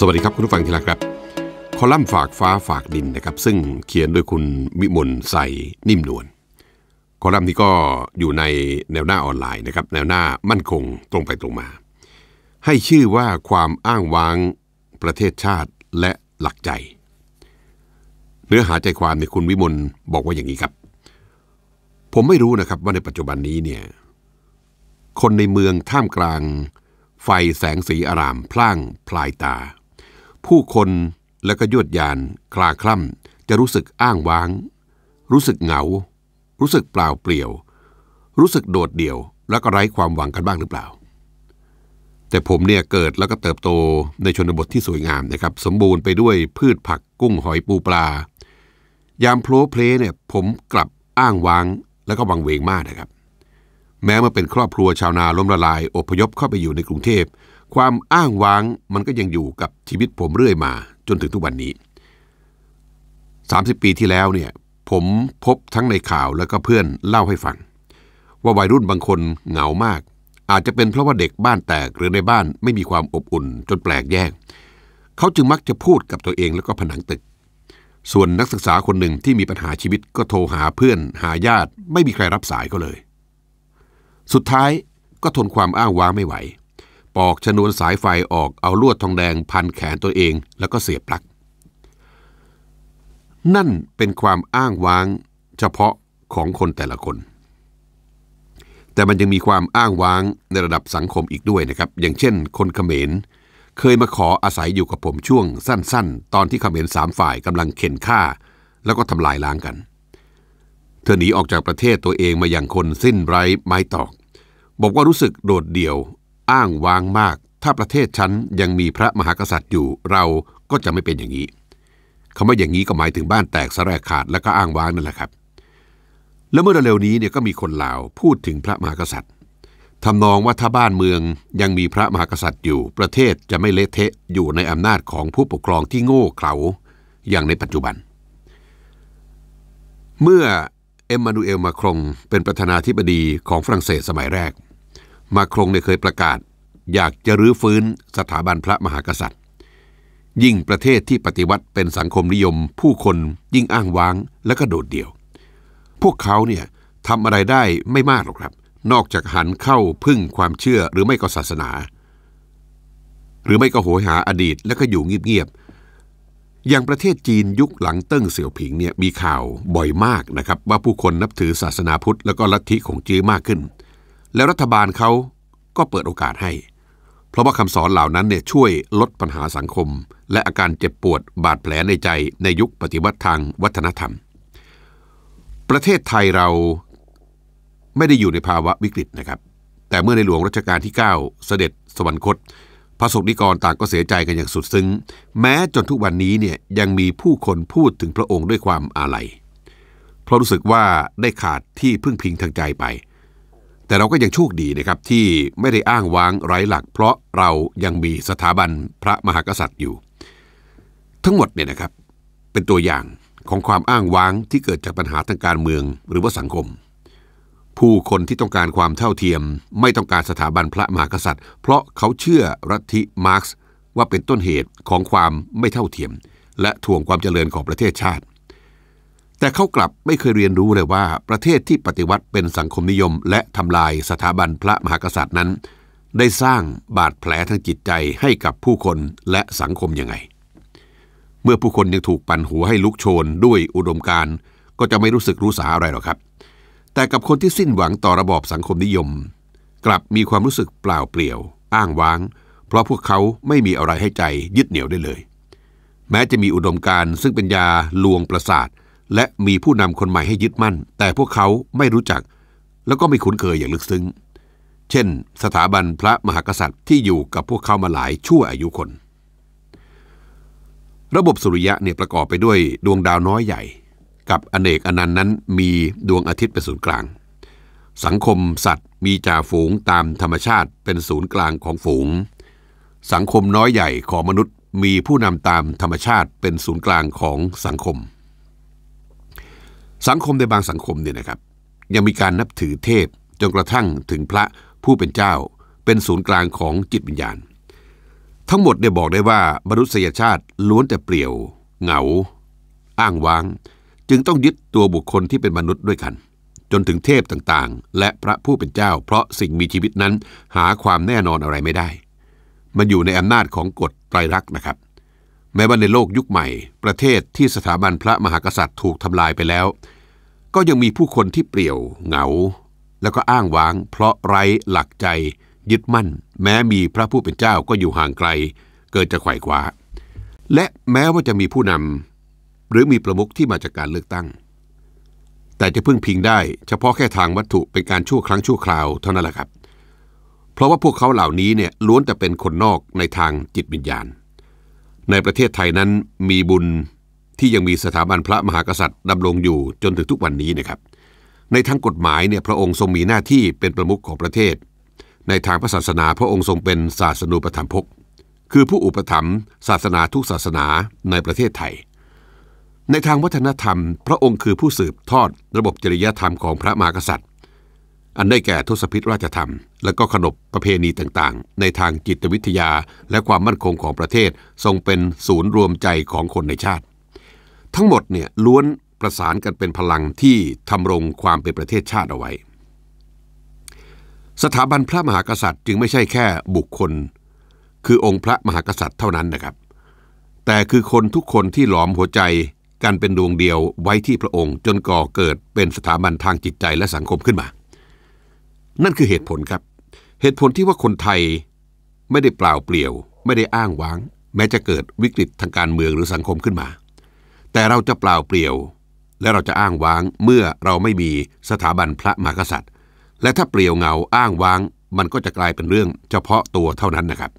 สวัสดีครับคุณผู้ฟังที่รักครับ คอลัมน์ฝากฟ้าฝากดินนะครับ ซึ่งเขียนโดยคุณมิมลใส่นิ่มนวลคอลัมน์นี้ก็อยู่ในแนวหน้าออนไลน์นะครับ แนวหน้ามั่นคงตรงไปตรงมา ให้ชื่อว่าความอ้างว้างประเทศชาติและหลักใจ เนื้อหาใจความในคุณวิมลบอกว่าอย่างนี้ครับ ผมไม่รู้นะครับว่าในปัจจุบันนี้เนี่ยคนในเมืองท่ามกลาง ไฟแสงสีอารามพล่างพลายตาผู้คนและก็ยวดยานคลาคล่ำจะรู้สึกอ้างว้าง รู้สึกเหงา รู้สึกเปล่าเปลี่ยว รู้สึกโดดเดี่ยว และก็ไร้ความหวังกันบ้างหรือเปล่า แต่ผมเนี่ยเกิดแล้วก็เติบโตในชนบทที่สวยงามนะครับสมบูรณ์ไปด้วยพืชผักกุ้งหอยปูปลา ยามโผล่เพลเนี่ยผมกลับอ้างว้างแล้วก็วังเวงมากนะครับ แม้มาเป็นครอบครัวชาวนาล้มละลาย อพยพเข้าไปอยู่ในกรุงเทพความอ้างว้างมันก็ยังอยู่กับชีวิตผมเรื่อยมา จนถึงทุกวันนี้ 30 ปีที่แล้วเนี่ย ผมพบทั้งในข่าวแล้วก็เพื่อนเล่าให้ฟัง ว่าวัยรุ่นบางคนเหงามาก อาจจะเป็นเพราะว่าเด็กบ้านแตกหรือในบ้านไม่มีความอบอุ่น จนแปลกแยก เขาจึงมักจะพูดกับตัวเองแล้วก็ผนังตึก ส่วนนักศึกษาคนหนึ่งที่มีปัญหาชีวิตก็โทรหาเพื่อน หาญาติไม่มีใครรับสายก็เลย สุดท้ายก็ทนความอ้างว้างไม่ไหวปอกชนวนสายไฟออกเอาลวดทองแดงพันแขนตัวเองแล้วก็เสียบปลั๊ก นั่นเป็นความอ้างว้าง เฉพาะของคนแต่ละคน แต่มันยังมีความอ้างว้างในระดับสังคมอีกด้วยนะครับ อย่างเช่น คนเขมร เคยมาขออาศัยอยู่กับผมช่วงสั้น ๆ ตอนที่เขมรสามฝ่ายกำลังเข็นฆ่า แล้วก็ทำลายล้างกัน เธอหนีออกจากประเทศตัวเองมาอย่างคนสิ้นไร้ไม้ตอก บอกว่ารู้สึกโดดเดี่ยวอ้างว้างมาก ถ้าประเทศฉันยังมีพระมหากษัตริย์อยู่เราก็จะไม่เป็นอย่างนี้คำว่าอย่างนี้ก็หมายถึงบ้านแตกสลายขาดและก็อ้างว้างนั่นแหละครับ แล้วเมื่อเร็วนี้เนี่ยก็มีคนลาวพูดถึงพระมหากษัตริย์ทำนองว่าถ้าบ้านเมืองยังมีพระมหากษัตริย์อยู่ประเทศจะไม่เละเทะอยู่ในอำนาจของผู้ปกครองที่โง่เขลาอย่างในปัจจุบัน เมื่อเอ็มมานูเอลมาครงเป็นประธานาธิบดีของฝรั่งเศสสมัยแรกมาครงเคยประกาศอยากจะรื้อฟื้นสถาบันพระมหากษัตริย์ ยิ่งประเทศที่ปฏิวัติเป็นสังคมนิยม ผู้คนยิ่งอ้างว้างและก็โดดเดี่ยว พวกเขาเนี่ยทำอะไรได้ไม่มากหรอกครับ นอกจากหันเข้าพึ่งความเชื่อหรือไม่ก็ศาสนา หรือไม่ก็โหยหาอดีตและก็อยู่เงียบๆอย่างประเทศจีนยุคหลังเติ้งเสี่ยวผิงเนี่ยมีข่าวบ่อยมากนะครับ ว่าผู้คนนับถือศาสนาพุทธ แล้วก็ลัทธิของจีนมากขึ้นและรัฐบาลเขาก็เปิดโอกาสให้ เพราะว่าคำสอนเหล่านั้นเนี่ยช่วยลดปัญหาสังคม และอาการเจ็บปวดบาดแผลในใจในยุคปฏิวัติทางวัฒนธรรม ประเทศไทยเราไม่ได้อยู่ในภาวะวิกฤตนะครับ แต่เมื่อในหลวงรัชกาลที่ 9 เสด็จสวรรคต พระสงฆ์นิกรต่างก็เสียใจกันอย่างสุดซึ้ง แม้จนทุกวันนี้เนี่ยยังมีผู้คนพูดถึงพระองค์ด้วยความอาลัย เพราะรู้สึกว่าได้ขาดที่พึ่งพิงทางใจไปแต่เราก็ยังโชคดีนะครับที่ไม่ได้อ้างว้างไร้หลัก เพราะเรายังมีสถาบันพระมหากษัตริย์อยู่ ทั้งหมดเนี่ยนะครับเป็นตัวอย่างของความอ้างว้างที่เกิดจากปัญหาทางการเมืองหรือว่าสังคม ผู้คนที่ต้องการความเท่าเทียม ไม่ต้องการสถาบันพระมหากษัตริย์ เพราะเขาเชื่อรัฐิมาร์กซ์ว่าเป็นต้นเหตุของความไม่เท่าเทียม และทวงความเจริญของประเทศชาติแต่เขากลับไม่เคยเรียนรู้เลยว่า ประเทศที่ปฏิวัติเป็นสังคมนิยม และทำลายสถาบันพระมหากษัตริย์นั้น ได้สร้างบาดแผลทางจิตใจให้กับผู้คนและสังคมยังไง เมื่อผู้คนยังถูกปั่นหัวให้ลุกโชนด้วยอุดมการก็จะไม่รู้สึกรู้สาอะไรหรอกครับ แต่กับคนที่สิ้นหวังต่อระบอบสังคมนิยม กลับมีความรู้สึกเปล่าเปลี่ยวอ้างว้าง เพราะพวกเขาไม่มีอะไรให้ใจยึดเหนี่ยวได้เลย แม้จะมีอุดมการซึ่งเป็นยาลวงประสาทและมีผู้นำคนใหม่ให้ยึดมั่น แต่พวกเขาไม่รู้จัก แล้วก็ไม่คุ้นเคยอย่างลึกซึ้ง เช่น สถาบันพระมหากษัตริย์ที่อยู่กับพวกเขามาหลายชั่วอายุคน ระบบสุริยะเนี่ยประกอบไปด้วยดวงดาวน้อยใหญ่ กับอเนกอนันต์นั้นมีดวงอาทิตย์เป็นศูนย์กลาง สังคมสัตว์มีจ่าฝูงตามธรรมชาติเป็นศูนย์กลางของฝูง สังคมน้อยใหญ่ของมนุษย์มีผู้นำตามธรรมชาติเป็นศูนย์กลางของสังคมสังคมในบางสังคมเนี่ยนะครับ ยังมีการนับถือเทพจนกระทั่งถึงพระผู้เป็นเจ้าเป็นศูนย์กลางของจิตวิญญาณ ทั้งหมดเนี่ยบอกได้ว่ามนุษยชาติล้วนแต่เปลี่ยว เหงา อ้างว้าง จึงต้องยึดตัวบุคคลที่เป็นมนุษย์ด้วยกัน จนถึงเทพต่างๆ และพระผู้เป็นเจ้า เพราะสิ่งมีชีวิตนั้นหาความแน่นอนอะไรไม่ได้ มันอยู่ในอำนาจของกฎไตรลักษณ์นะครับแม้ว่าในโลกยุคใหม่ประเทศที่สถาบันพระมหากษัตริย์ถูกทำลายไปแล้ว ก็ยังมีผู้คนที่เปรี่ยว เหงา แล้วก็อ้างว้าง เพราะไร้หลักใจ ยึดมั่น แม้มีพระผู้เป็นเจ้าก็อยู่ห่างไกล เกิดจะไขว่คว้าและแม้ว่าจะมีผู้นำหรือมีประมุขที่มาจากการเลือกตั้ง แต่จะพึ่งพิงได้ เฉพาะแค่ทางวัตถุเป็นการชั่วครั้งชั่วคราวเท่านั้นแหละครับ เพราะว่าพวกเขาเหล่านี้เนี่ยล้วนแต่เป็นคนนอกในทางจิตวิญญาณในประเทศไทยนั้นมีบุญที่ยังมีสถาบันพระมหากษัตริย์ดำรงอยู่จนถึงทุกวันนี้นะครับ ในทางกฎหมายเนี่ยพระองค์ทรงมีหน้าที่เป็นประมุขของประเทศ ในทางพระศาสนาพระองค์ทรงเป็นศาสนูปถัมภกคือผู้อุปถัมภ์ศาสนาทุกศาสนาในประเทศไทย ในทางวัฒนธรรม พระองค์คือผู้สืบทอดระบบจริยธรรมของพระมหากษัตริย์อันได้แก่ทศพิธราชธรรมและก็ขนบประเพณีต่างๆ ในทางจิตวิทยา และความมั่นคงของประเทศทรงเป็นศูนย์รวมใจของคนในชาติ ทั้งหมดเนี่ยล้วนประสานกันเป็นพลังที่ทำรงความเป็นประเทศชาติเอาไว้ สถาบันพระมหากษัตริย์จึงไม่ใช่แค่บุคคล คือองค์พระมหากษัตริย์เท่านั้นนะครับ แต่คือคนทุกคนที่หลอมหัวใจกันเป็นดวงเดียวไว้ที่พระองค์จนก่อเกิดเป็นสถาบันทางจิตใจและสังคมขึ้นมานั่นคือเหตุผลครับ เหตุผลที่ว่าคนไทยไม่ได้เปล่าเปลี่ยว ไม่ได้อ้างว้างแม้จะเกิดวิกฤตทางการเมืองหรือสังคมขึ้นมา แต่เราจะเปล่าเปลี่ยวและเราจะอ้างว้างเมื่อเราไม่มีสถาบันพระมหากษัตริย์ และถ้าเปลี่ยวเงาอ้างว้าง มันก็จะกลายเป็นเรื่องเฉพาะตัวเท่านั้นนะครับ